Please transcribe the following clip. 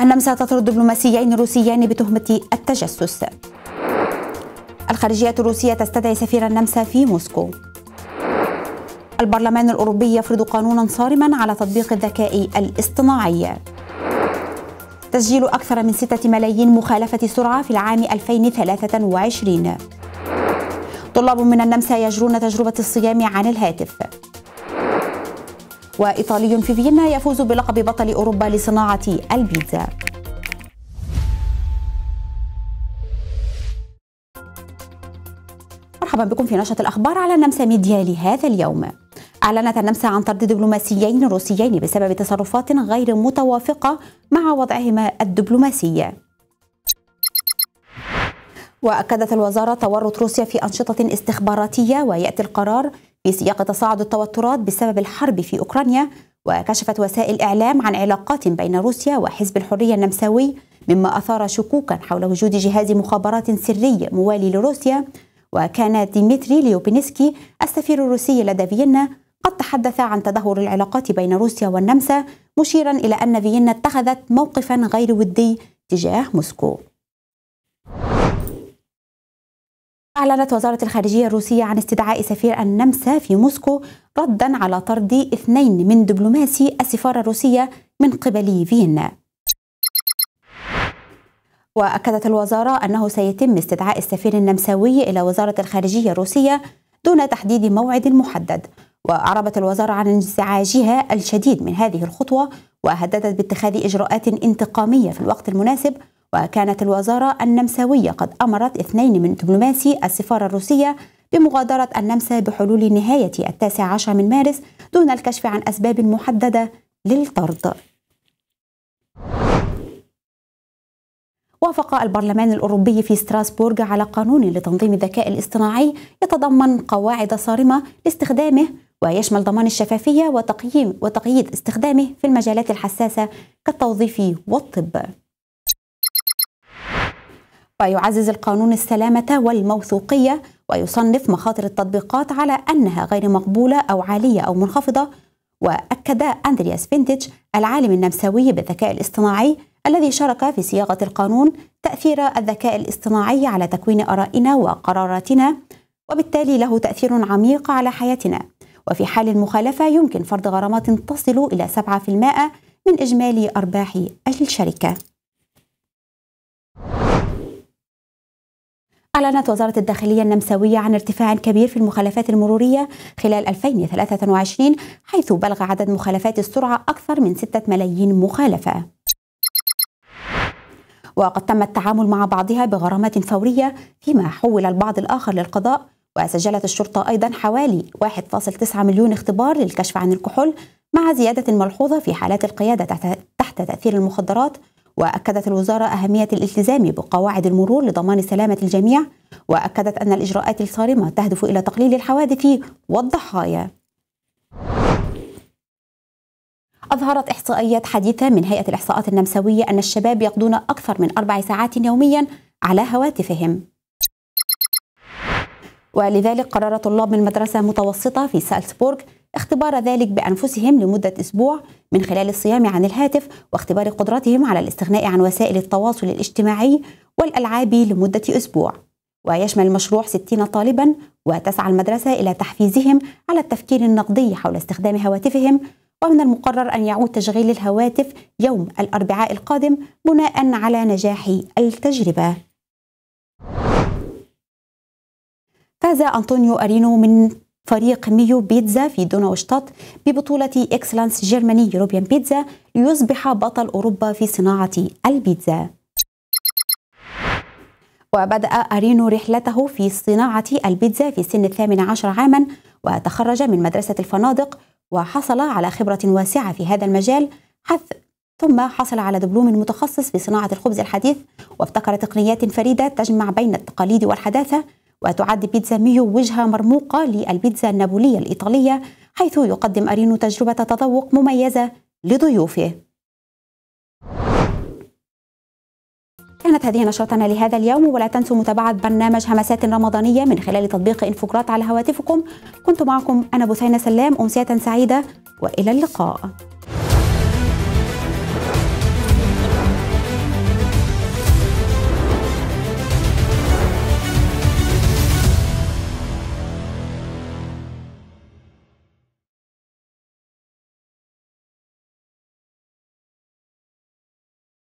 النمسا تطرد دبلوماسيين روسيين بتهمة التجسس الخارجية الروسية تستدعي سفير النمسا في موسكو البرلمان الأوروبي يفرض قانونا صارما على تطبيق الذكاء الاصطناعي تسجيل أكثر من 6 ملايين مخالفة سرعة في العام 2023 طلاب من النمسا يجرون تجربة الصيام عن الهاتف وإيطالي في فيينا يفوز بلقب بطل أوروبا لصناعة البيتزا مرحبا بكم في نشرة الأخبار على النمسا ميديا لهذا اليوم أعلنت النمسا عن طرد دبلوماسيين روسيين بسبب تصرفات غير متوافقة مع وضعهما الدبلوماسي وأكدت الوزارة تورط روسيا في أنشطة استخباراتية ويأتي القرار في سياق تصاعد التوترات بسبب الحرب في أوكرانيا وكشفت وسائل إعلام عن علاقات بين روسيا وحزب الحرية النمساوي مما أثار شكوكا حول وجود جهاز مخابرات سري موالي لروسيا وكان ديمتري ليوبينسكي السفير الروسي لدى فيينا قد تحدث عن تدهور العلاقات بين روسيا والنمسا مشيرا إلى أن فيينا اتخذت موقفا غير ودي تجاه موسكو أعلنت وزارة الخارجية الروسية عن استدعاء سفير النمسا في موسكو ردا على طرد اثنين من دبلوماسي السفارة الروسية من قبل فيينا وأكدت الوزارة أنه سيتم استدعاء السفير النمساوي إلى وزارة الخارجية الروسية دون تحديد موعد محدد وأعربت الوزارة عن انزعاجها الشديد من هذه الخطوة وهددت باتخاذ إجراءات انتقامية في الوقت المناسب وكانت الوزارة النمساوية قد أمرت اثنين من دبلوماسي السفارة الروسية بمغادرة النمسا بحلول نهاية التاسع عشر من مارس دون الكشف عن أسباب محددة للطرد وافق البرلمان الأوروبي في ستراسبورغ على قانون لتنظيم الذكاء الاصطناعي يتضمن قواعد صارمة لاستخدامه ويشمل ضمان الشفافية وتقييم وتقييد استخدامه في المجالات الحساسة كالتوظيف والطب ويعزز القانون السلامة والموثوقية ويصنف مخاطر التطبيقات على أنها غير مقبولة أو عالية أو منخفضة وأكد أندرياس فينتج العالم النمساوي بالذكاء الاصطناعي الذي شارك في صياغة القانون تأثير الذكاء الاصطناعي على تكوين آرائنا وقراراتنا وبالتالي له تأثير عميق على حياتنا وفي حال المخالفة يمكن فرض غرامات تصل إلى 7% من إجمالي أرباح الشركة أعلنت وزارة الداخلية النمساوية عن ارتفاع كبير في المخالفات المرورية خلال 2023 حيث بلغ عدد مخالفات السرعة أكثر من 6 ملايين مخالفة وقد تم التعامل مع بعضها بغرامات فورية فيما حول البعض الآخر للقضاء وسجلت الشرطة أيضا حوالي 1.9 مليون اختبار للكشف عن الكحول مع زيادة ملحوظة في حالات القيادة تحت تأثير المخدرات وأكدت الوزارة أهمية الالتزام بقواعد المرور لضمان سلامة الجميع وأكدت أن الإجراءات الصارمة تهدف إلى تقليل الحوادث والضحايا أظهرت إحصائيات حديثة من هيئة الإحصاءات النمساوية أن الشباب يقضون أكثر من أربع ساعات يوميا على هواتفهم ولذلك قرر طلاب من مدرسة متوسطة في سالسبورغ اختبار ذلك بأنفسهم لمدة أسبوع من خلال الصيام عن الهاتف واختبار قدرتهم على الاستغناء عن وسائل التواصل الاجتماعي والألعاب لمدة أسبوع ويشمل المشروع 60 طالبا وتسعى المدرسة إلى تحفيزهم على التفكير النقدي حول استخدام هواتفهم ومن المقرر أن يعود تشغيل الهواتف يوم الأربعاء القادم بناء على نجاح التجربة فاز أنطونيو أرينو من فريق ميو بيتزا في دوناوشتات ببطولة إكسلانس جيرماني يوروبيان بيتزا ليصبح بطل أوروبا في صناعة البيتزا وبدأ أرينو رحلته في صناعة البيتزا في سن الثامن عشر عاما وتخرج من مدرسة الفنادق وحصل على خبرة واسعة في هذا المجال حث ثم حصل على دبلوم متخصص في صناعة الخبز الحديث وابتكر تقنيات فريدة تجمع بين التقاليد والحداثة وتعد بيتزا ميو وجهة مرموقة للبيتزا النابولية الإيطالية حيث يقدم أرينو تجربة تذوق مميزة لضيوفه كانت هذه نشرتنا لهذا اليوم ولا تنسوا متابعة برنامج همسات رمضانية من خلال تطبيق إنفوجرات على هواتفكم كنت معكم أنا بثينة سلام أمسية سعيدة وإلى اللقاء